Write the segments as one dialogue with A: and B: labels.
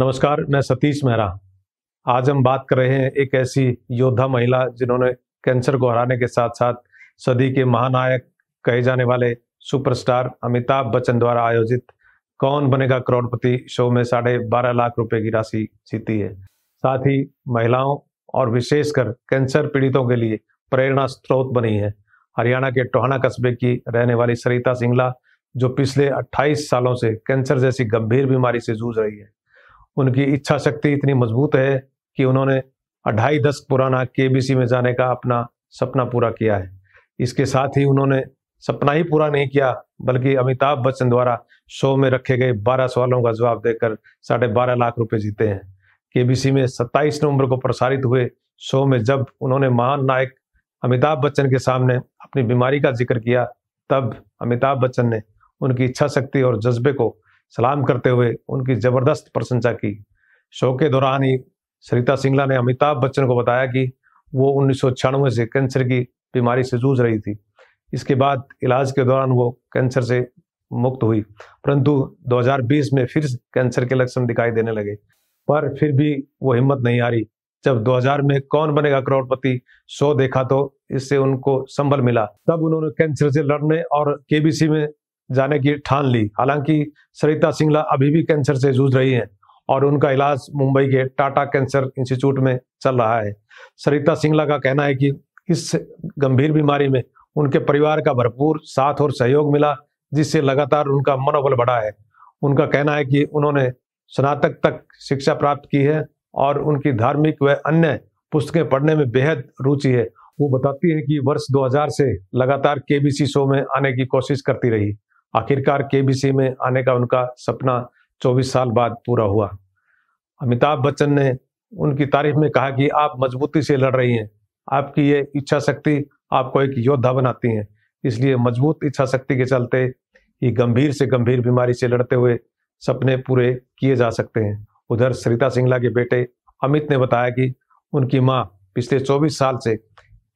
A: नमस्कार मैं सतीश मेहरा आज हम बात कर रहे हैं एक ऐसी योद्धा महिला जिन्होंने कैंसर को हराने के साथ साथ सदी के महानायक कहे जाने वाले सुपरस्टार अमिताभ बच्चन द्वारा आयोजित कौन बनेगा करोड़पति शो में साढ़े बारह लाख रुपए की राशि जीती है साथ ही महिलाओं और विशेषकर कैंसर पीड़ितों के लिए प्रेरणा स्रोत बनी है हरियाणा के टोहाना कस्बे की रहने वाली सरिता सिंगला जो पिछले 28 सालों से कैंसर जैसी गंभीर बीमारी से जूझ रही है उनकी इच्छा शक्ति इतनी मजबूत है कि उन्होंने अढ़ाई दशक पुराना केबीसी में जाने का अपना सपना पूरा किया है इसके साथ ही उन्होंने सपना ही पूरा नहीं किया बल्कि अमिताभ बच्चन द्वारा शो में रखे गए 12 सवालों का जवाब देकर साढ़े बारह लाख रुपए जीते हैं केबीसी में 27 नवंबर को प्रसारित हुए शो में जब उन्होंने महान नायक अमिताभ बच्चन के सामने अपनी बीमारी का जिक्र किया तब अमिताभ बच्चन ने उनकी इच्छा शक्ति और जज्बे को सलाम करते हुए उनकी ज़बरदस्त प्रशंसा की शो के दौरान ही सरिता सिंगला ने अमिताभ बच्चन को बताया कि वो उन्नीस से कैंसर की बीमारी से जूझ रही थी इसके बाद इलाज के दौरान वो कैंसर से मुक्त हुई परंतु 2020 में फिर कैंसर के लक्षण दिखाई देने लगे पर फिर भी वो हिम्मत नहीं आ रही जब 2000 में कौन बनेगा करोड़पति शो देखा तो इससे उनको संबल मिला तब उन्होंने कैंसर से लड़ने और केबीसी में जाने की ठान ली हालांकि सरिता सिंगला अभी भी कैंसर से जूझ रही हैं और उनका इलाज मुंबई के टाटा कैंसर इंस्टीट्यूट में चल रहा है सरिता सिंगला का कहना है कि इस गंभीर बीमारी में उनके परिवार का भरपूर साथ और सहयोग मिला जिससे लगातार उनका मनोबल बढ़ा है उनका कहना है कि उन्होंने स्नातक तक शिक्षा प्राप्त की है और उनकी धार्मिक व अन्य पुस्तकें पढ़ने में बेहद रुचि है वो बताती है कि वर्ष 2000 से लगातार केबीसी शो में आने की कोशिश करती रही आखिरकार केबीसी में आने का उनका सपना 24 साल बाद पूरा हुआ अमिताभ बच्चन ने उनकी तारीफ में कहा कि आप मजबूती से लड़ रही हैं आपकी ये इच्छा शक्ति आपको एक योद्धा बनाती है इसलिए मजबूत इच्छा शक्ति के चलते ये गंभीर से गंभीर बीमारी से लड़ते हुए सपने पूरे किए जा सकते हैं उधर सरिता सिंगला के बेटे अमित ने बताया कि उनकी माँ पिछले 24 साल से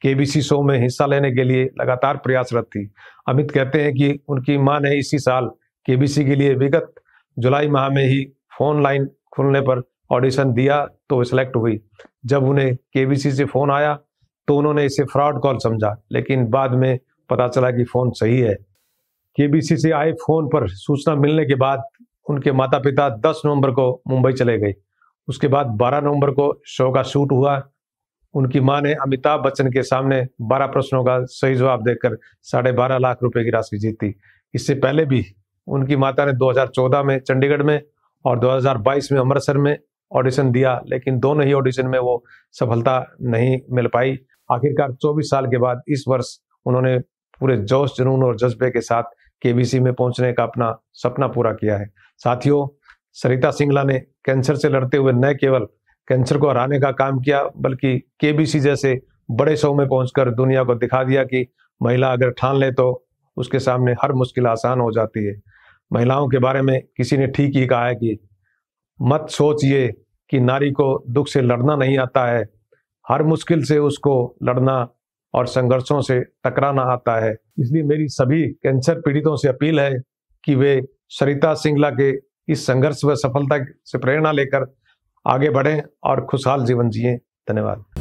A: केबीसी शो में हिस्सा लेने के लिए लगातार प्रयासरत थी अमित कहते हैं कि उनकी मां ने इसी साल केबीसी के लिए विगत जुलाई माह में ही फोन लाइन खुलने पर ऑडिशन दिया तो सिलेक्ट हुई जब उन्हें केबीसी से फोन आया तो उन्होंने इसे फ्रॉड कॉल समझा लेकिन बाद में पता चला कि फोन सही है केबीसी से आए फोन पर सूचना मिलने के बाद उनके माता पिता 10 नवंबर को मुंबई चले गए उसके बाद 12 नवंबर को शो का शूट हुआ उनकी मां ने अमिताभ बच्चन के सामने बारह प्रश्नों का सही जवाब देकर साढ़े बारह लाख रुपए की राशि जीती इससे पहले भी उनकी माता ने 2014 में चंडीगढ़ में और 2022 में अमृतसर में ऑडिशन दिया लेकिन दोनों ही ऑडिशन में वो सफलता नहीं मिल पाई आखिरकार 24 साल के बाद इस वर्ष उन्होंने पूरे जोश जुनून और जज्बे के साथ केबीसी में पहुंचने का अपना सपना पूरा किया है साथियों सरिता सिंगला ने कैंसर से लड़ते हुए न केवल कैंसर को हराने का काम किया बल्कि केबीसी जैसे बड़े शो में पहुंचकर दुनिया को दिखा दिया कि महिला अगर ठान ले तो उसके सामने हर मुश्किल आसान हो जाती है महिलाओं के बारे में किसी ने ठीक ही कहा है कि मत सोचिए कि नारी को दुख से लड़ना नहीं आता है हर मुश्किल से उसको लड़ना और संघर्षों से टकराना आता है इसलिए मेरी सभी कैंसर पीड़ितों से अपील है कि वे सरिता सिंगला के इस संघर्ष व सफलता से प्रेरणा लेकर आगे बढ़ें और खुशहाल जीवन जिए धन्यवाद